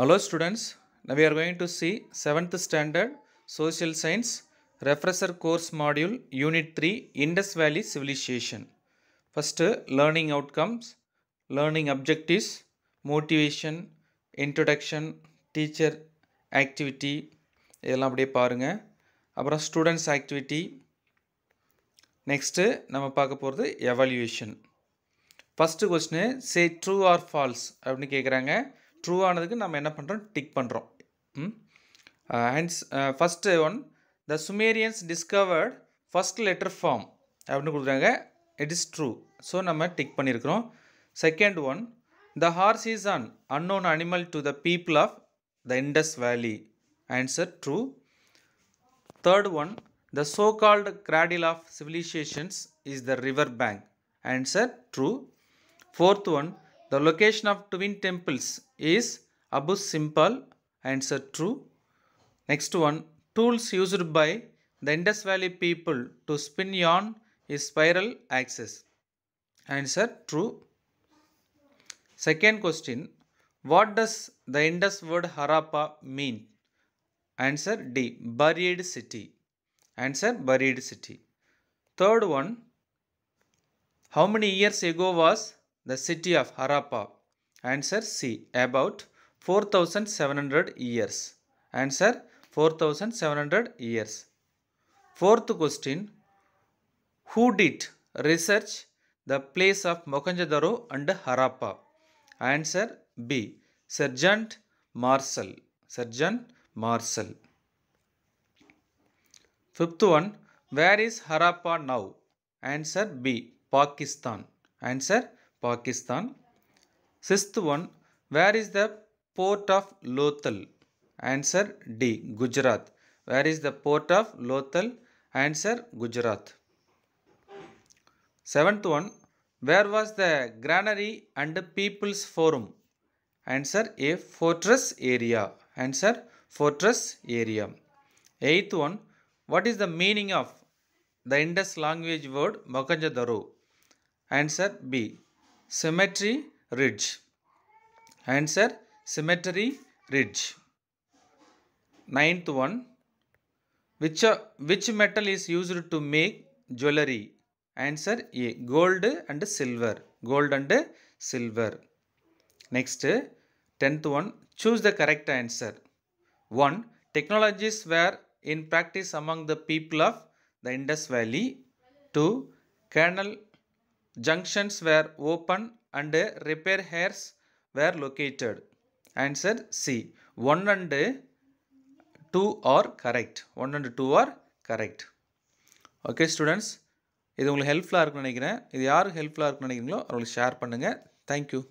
Hello students, now we are going to see 7th standard social science refresher course module unit 3 Indus Valley civilization. First learning outcomes, learning objectives, motivation, introduction, teacher activity இதெல்லாம் அப்படியே பாருங்கள் அப்புறம் students activity next நம்ம பார்க்க போகிறது evaluation first question say true or false அப்படின்னு கேட்குறாங்க true ஆனதுக்கு நம்ம என்ன பண்ணுறோம் டிக் பண்ணுறோம் hence first one the Sumerians discovered first letter form அப்படின்னு கொடுக்குறாங்க இட் இஸ் ட்ரூ ஸோ நம்ம டிக் பண்ணியிருக்கிறோம் second one the horse is an unknown animal to the people of the Indus valley answer true third one the so called cradle of civilizations is the river bank answer true fourth one The location of twin temples is Abu Simbel, answer true. Next one, tools used by the Indus Valley people to spin yarn is spiral axis. Answer true. Second question, what does the Indus word Harappa mean? Answer D, buried city. Answer buried city. Third one, how many years ago was the city of Harappa? Answer C. About 4700 years. Answer 4700 years. Fourth question. Who did research the place of Mohenjo-daro and Harappa? Answer B. Sergeant Marshall. Sergeant Marshall. Fifth one. Where is Harappa now? Answer B. Pakistan. Answer Pakistan. Sixth one, where is the port of Lothal? Answer D, Gujarat. Where is the port of Lothal? Answer Gujarat. Seventh one, where was the Granary and People's Forum? Answer A, fortress area. Answer fortress area. Eighth one, what is the meaning of the Indus language word mohenjo Answer B. Symmetry ridge answer cemetery ridge ninth one which uh, which metal is used to make jewelry answer a gold and silver gold and silver next tenth one choose the correct answer one technologies were in practice among the people of the indus valley two Colonel junctions were open and repair hairs were located. Answer C. 1 and 2 are correct. 1 and 2 are correct. okay students இது உங்களுக்கு ஹெல்ப்ஃபுல்லாக இருக்குன்னு நினைக்கிறேன் இது யாருக்கு ஹெல்ப்ஃபுல்லாக இருக்குன்னு நினைக்கிறீங்களோ அவங்களுக்கு ஷேர் பண்ணுங்கள் தேங்க்யூ